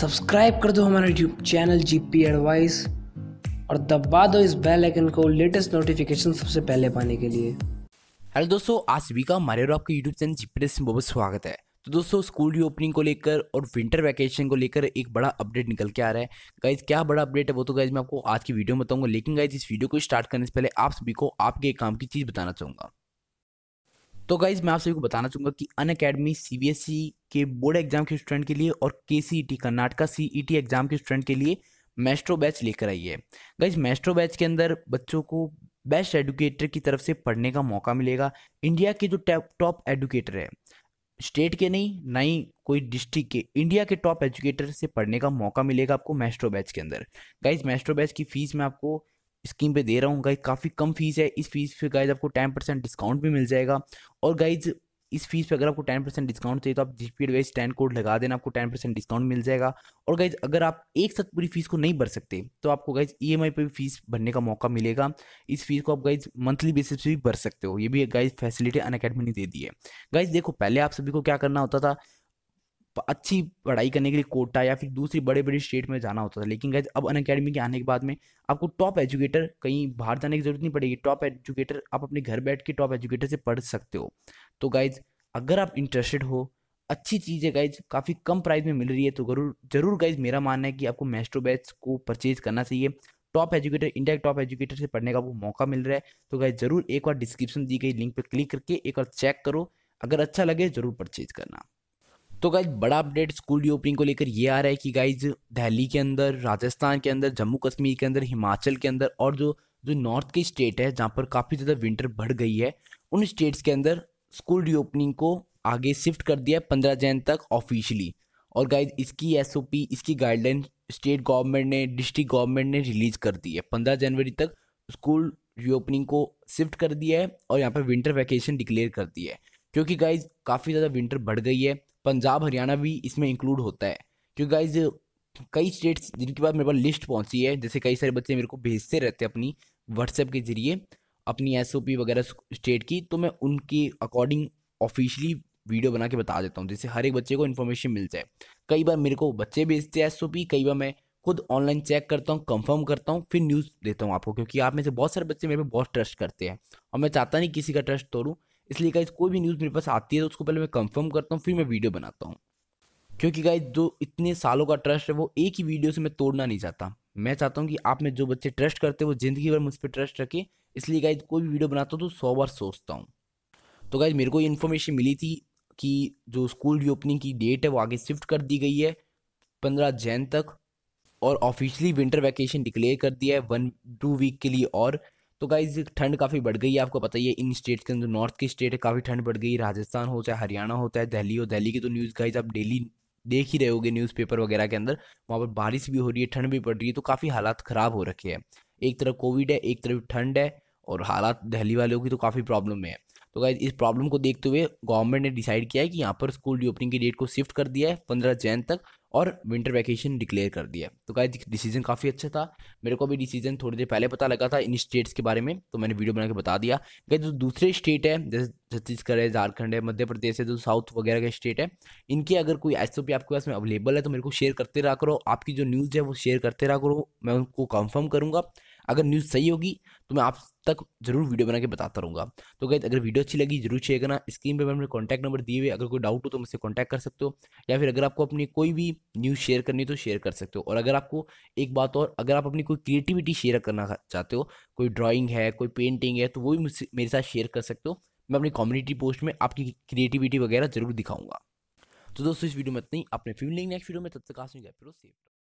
subscribe कर दो हमारा चैनल जी पी एडवाइस और दबा दो इस बेल आइकन को लेटेस्ट नोटिफिकेशन सबसे पहले पाने के लिए हेलो दोस्तों आज का हमारे और आपके यूट्यूब चैनल जीपीएस में बहुत स्वागत है तो दोस्तों स्कूल रीओपनिंग को लेकर और विंटर वैकेशन को लेकर एक बड़ा अपडेट निकल के आ रहा है गाइज क्या बड़ा अपडेट है वो तो गाइज मैं आपको आज की वीडियो में बताऊंगा लेकिन गाइज इस वीडियो को स्टार्ट करने से पहले आप सभी को आपके काम की चीज़ बताना चाहूँगा तो गाइज मैं आप सभी को बताना चाहूंगा कि अन अकेडमी सी के बोर्ड एग्जाम के स्टूडेंट के लिए और e e के C E Karnataka C E exam के स्टूडेंट के लिए मेस्ट्रो बैच लेकर आई है गाइज मेस्ट्रो बैच के अंदर बच्चों को बेस्ट एडुकेटर की तरफ से पढ़ने का मौका मिलेगा इंडिया के जो टॉप एडुकेटर है स्टेट के नहीं ना ही कोई डिस्ट्रिक्ट के इंडिया के टॉप एजुकेटर से पढ़ने का मौका मिलेगा आपको मेस्ट्रो बैच के अंदर गाइज मेस्ट्रो बैच की फीस मैं आपको स्कीम पे दे रहा हूँ गाइज काफ़ी कम फीस है इस फीस पे गाइज आपको टेन परसेंट डिस्काउंट भी मिल जाएगा और गाइज इस फीस पे अगर आपको टेन परसेंट डिस्काउंट चाहिए तो आप G P advice ten code लगा देना आपको टेन परसेंट डिस्काउंट मिल जाएगा और गाइज अगर आप एक साथ पूरी फीस को नहीं भर सकते तो आपको गाइज ई एम आई पर भी फीस भरने का मौका मिलेगा इस फीस को आप गाइज मंथली बेसिस पे भी भर सकते हो ये भी गाइज फैसिलिटी अन अकेडमी ने दे दी है गाइज देखो पहले आप सभी को क्या करना होता था अच्छी पढ़ाई करने के लिए कोटा या फिर दूसरी बड़े बड़े स्टेट में जाना होता था लेकिन गैस अब अन अकेडमी के आने के बाद में आपको टॉप एजुकेटर कहीं बाहर जाने की जरूरत नहीं पड़ेगी टॉप एजुकेटर आप अपने घर बैठ के टॉप एजुकेटर से पढ़ सकते हो तो गाइज अगर आप इंटरेस्टेड हो अच्छी चीज़ है गाइज काफ़ी कम प्राइस में मिल रही है तो जरूर जरूर गाइज मेरा मानना है कि आपको मेस्ट्रो बैच को परचेज करना चाहिए टॉप एजुकेटर इंडिया के टॉप एजुकेटर से पढ़ने का आपको मौका मिल रहा है तो गाइज जरूर एक बार डिस्क्रिप्शन दी गई लिंक पर क्लिक करके एक बार चेक करो अगर अच्छा लगे जरूर परचेज करना तो गाइज बड़ा अपडेट स्कूल रीओपनिंग को लेकर ये आ रहा है कि गाइज दिल्ली के अंदर राजस्थान के अंदर जम्मू कश्मीर के अंदर हिमाचल के अंदर और जो जो नॉर्थ की स्टेट है जहाँ पर काफ़ी ज़्यादा विंटर बढ़ गई है उन स्टेट्स के अंदर स्कूल रीओपनिंग को आगे शिफ्ट कर दिया है पंद्रह जैन तक ऑफिशियली और गाइज इसकी एस इसकी गाइडलाइन स्टेट गवर्नमेंट ने डिस्ट्रिक्ट गवर्नमेंट ने रिलीज कर दी है पंद्रह जनवरी तक स्कूल रीओपनिंग को शिफ्ट कर दिया है और यहाँ पर विंटर वैकेशन डिक्लेयर कर दिया है क्योंकि गाइज काफ़ी ज़्यादा विंटर बढ़ गई है पंजाब हरियाणा भी इसमें इंक्लूड होता है क्योंकि गाइज कई स्टेट्स जिनके पास मेरे पास लिस्ट पहुंची है जैसे कई सारे बच्चे मेरे को भेजते रहते हैं अपनी व्हाट्सएप के जरिए अपनी एस वगैरह स्टेट की तो मैं उनके अकॉर्डिंग ऑफिशियली वीडियो बना के बता देता हूँ जिससे हर एक बच्चे को इन्फॉर्मेशन मिल जाए कई बार मेरे को बच्चे भेजते हैं एस कई बार मैं खुद ऑनलाइन चेक करता हूँ कंफर्म करता हूँ फिर न्यूज़ देता हूँ आपको क्योंकि आप में से बहुत सारे बच्चे मेरे पे बहुत ट्रस्ट करते हैं और मैं चाहता नहीं किसी का ट्रस्ट तोड़ूँ इसलिए गाइज कोई भी न्यूज़ मेरे पास आती है तो उसको पहले मैं कंफर्म करता हूँ फिर मैं वीडियो बनाता हूँ क्योंकि गाइज जो इतने सालों का ट्रस्ट है वो एक ही वीडियो से मैं तोड़ना नहीं चाहता मैं चाहता हूँ कि आप में जो बच्चे ट्रस्ट करते हैं वो ज़िंदगी भर मुझ पर ट्रस्ट रखें इसलिए गाइज कोई भी वीडियो बनाता हूँ तो सौ बार सोचता हूँ तो गाइज मेरे को ये इन्फॉर्मेशन मिली थी कि जो स्कूल रीओपनिंग की डेट है वो आगे शिफ्ट कर दी गई है पंद्रह जैन तक और ऑफिशियली विंटर वैकेशन डिक्लेयर कर दिया है वन टू वीक के लिए और तो गाइज ठंड काफ़ी बढ़ गई है आपको पता ही है इन स्टेट्स के अंदर नॉर्थ की स्टेट है काफ़ी ठंड बढ़ गई राजस्थान हो चाहे हरियाणा हो चाहे दिल्ली हो दिल्ली की तो न्यूज़ गाइज आप डेली देख ही रहे होगे न्यूज़पेपर वगैरह के अंदर वहाँ पर बारिश भी हो रही है ठंड भी पड़ रही है तो काफ़ी हालात ख़राब हो रखे हैं एक तरफ कोविड है एक तरफ ठंड है और हालात दिल्ली वालों की तो काफ़ी प्रॉब्लम है तो गाइज इस प्रॉब्लम को देखते हुए गवर्नमेंट ने डिसाइड किया है कि यहाँ पर स्कूल रीओपनिंग की डेट को शिफ्ट कर दिया है पंद्रह जैन तक और विंटर वैकेशन डिक्लेयर कर दिया है तो गाइज डिसीजन काफ़ी अच्छा था मेरे को भी डिसीजन थोड़ी देर पहले पता लगा था इन स्टेट्स के बारे में तो मैंने वीडियो बना के बता दिया गाइज जो दूसरे स्टेट है जैसे छत्तीसगढ़ है झारखंड है मध्य प्रदेश है जो साउथ वगैरह के स्टेट है इनके अगर कोई एस आपके पास में अवेलेबल है तो मेरे को शेयर करते रहा करो आपकी जो न्यूज़ है वो शेयर करते रहा करो मैं उनको कन्फर्म करूँगा अगर न्यूज़ सही होगी तो मैं आप तक जरूर वीडियो बना के बताता रहूँगा तो गैस अगर वीडियो अच्छी लगी जरूर शेयर करना स्क्रीन पर मैंने कॉन्टैक्ट नंबर दिए हुए अगर कोई डाउट हो तो मुझसे कॉन्टैक्ट कर सकते हो या फिर अगर आपको अपनी कोई भी न्यूज़ शेयर करनी तो शेयर कर सकते हो और अगर आपको एक बात और अगर आप अपनी कोई क्रिएटिविटी शेयर करना चाहते हो कोई ड्राॅइंग है कोई पेंटिंग है तो वो भी मुझसे मेरे साथ शेयर कर सकते हो मैं अपनी कम्युनिटी पोस्ट में आपकी क्रिएटिविटी वगैरह जरूर दिखाऊंगा तो दोस्तों इस वीडियो में इतना ही अपने फिल्म लेंगे नेक्स्ट वीडियो में तब तक आप सेव